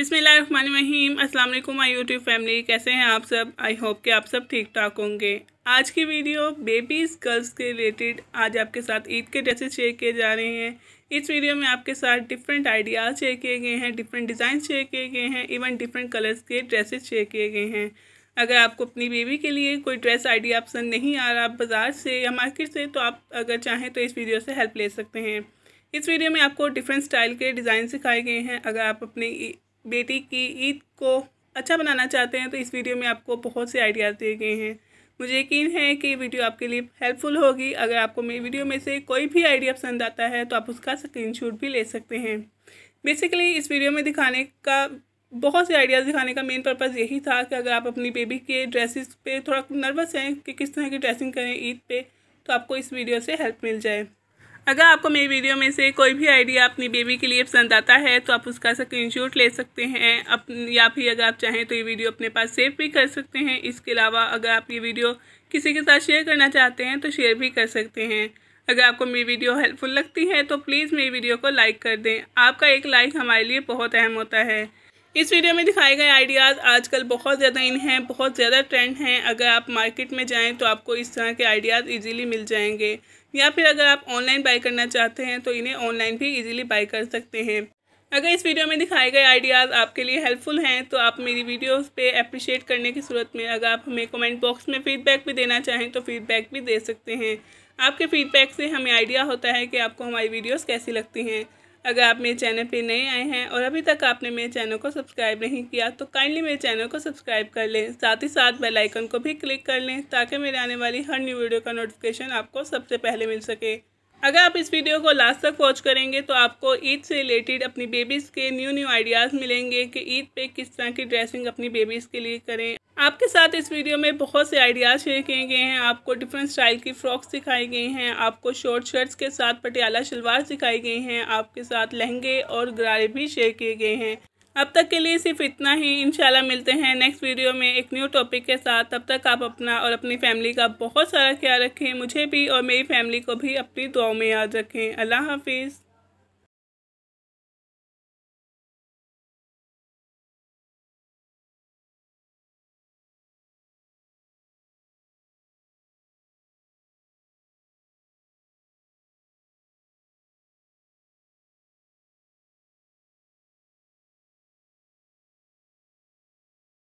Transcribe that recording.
बिसमीम अल्लाम my YouTube family कैसे हैं आप सब आई होप कि आप सब ठीक ठाक होंगे आज की वीडियो बेबीज़ गर्ल्स के रिलेटेड आज आपके साथ ईद के ड्रेसेस शेयर किए जा रहे हैं इस वीडियो में आपके साथ डिफरेंट आइडियाज़ शेयर किए गए हैं डिफरेंट डिज़ाइन शेयर किए गए हैं इवन डिफरेंट कलर्स के ड्रेसेस शेयर किए गए हैं अगर आपको अपनी बेबी के लिए कोई ड्रेस आइडिया पसंद नहीं आ रहा बाज़ार से या मार्केट से तो आप अगर चाहें तो इस वीडियो से हेल्प ले सकते हैं इस वीडियो में आपको डिफरेंट स्टाइल के डिज़ाइन सिखाए गए हैं अगर आप अपने बेटी की ईद को अच्छा बनाना चाहते हैं तो इस वीडियो में आपको बहुत से आइडियाज़ दिए गए हैं मुझे यकीन है कि वीडियो आपके लिए हेल्पफुल होगी अगर आपको मेरी वीडियो में से कोई भी आइडिया पसंद आता है तो आप उसका स्क्रीनशॉट भी ले सकते हैं बेसिकली इस वीडियो में दिखाने का बहुत से आइडियाज़ दिखाने का मेन पर्पज़ यही था कि अगर आप अपनी बेबी के ड्रेसेस पे थोड़ा नर्वस हैं कि किस तरह की ड्रेसिंग करें ईद पे तो आपको इस वीडियो से हेल्प मिल जाए अगर आपको मेरी वीडियो में से कोई भी आइडिया अपनी बेबी के लिए पसंद आता है तो आप उसका स्क्रीनशॉट ले सकते हैं अप या फिर अगर आप चाहें तो ये वीडियो अपने पास सेव भी कर सकते हैं इसके अलावा अगर आप ये वीडियो किसी के साथ शेयर करना चाहते हैं तो शेयर भी कर सकते हैं अगर आपको मेरी वीडियो हेल्पफुल लगती है तो प्लीज़ मेरी वीडियो को लाइक कर दें आपका एक लाइक हमारे लिए बहुत अहम होता है इस वीडियो में दिखाए गए आइडियाज़ आजकल बहुत ज़्यादा इन हैं बहुत ज़्यादा ट्रेंड हैं अगर आप मार्केट में जाएं तो आपको इस तरह के आइडियाज़ इजीली मिल जाएंगे या फिर अगर आप ऑनलाइन बाय करना चाहते हैं तो इन्हें ऑनलाइन भी इजीली बाय कर सकते हैं अगर इस वीडियो में दिखाए गए आइडियाज़ आपके लिए हेल्पफुल हैं तो आप मेरी वीडियोज़ पर अप्रिशिएट करने की सूरत में अगर आप हमें कमेंट बॉक्स में फ़ीडबैक भी देना चाहें तो फ़ीडबैक भी दे सकते हैं आपके फीडबैक से हमें आइडिया होता है कि आपको हमारी वीडियोज़ कैसी लगती हैं अगर आप मेरे चैनल पे नए आए हैं और अभी तक आपने मेरे चैनल को सब्सक्राइब नहीं किया तो काइंडली मेरे चैनल को सब्सक्राइब कर लें साथ ही साथ बेल आइकन को भी क्लिक कर लें ताकि मेरे आने वाली हर न्यू वीडियो का नोटिफिकेशन आपको सबसे पहले मिल सके अगर आप इस वीडियो को लास्ट तक वॉच करेंगे तो आपको ईद से रिलेटेड अपनी बेबीज़ के न्यू न्यू आइडियाज़ मिलेंगे कि ईद पे किस तरह की ड्रेसिंग अपनी बेबीज़ के लिए करें आपके साथ इस वीडियो में बहुत से आइडियाज़ शेयर किए गए हैं आपको डिफरेंट स्टाइल की फ़्रॉक्स दिखाई गई हैं आपको शॉर्ट शर्ट्स के साथ पटियाला शलवार दिखाई गई हैं आपके साथ लहंगे और गरारे भी शेयर किए गए हैं अब तक के लिए सिर्फ इतना ही इंशाल्लाह मिलते हैं नेक्स्ट वीडियो में एक न्यू टॉपिक के साथ तब तक आप अपना और अपनी फैमिली का बहुत सारा ख्याल रखें मुझे भी और मेरी फैमिली को भी अपनी दुआओं में याद रखें अल्लाह हाफिज़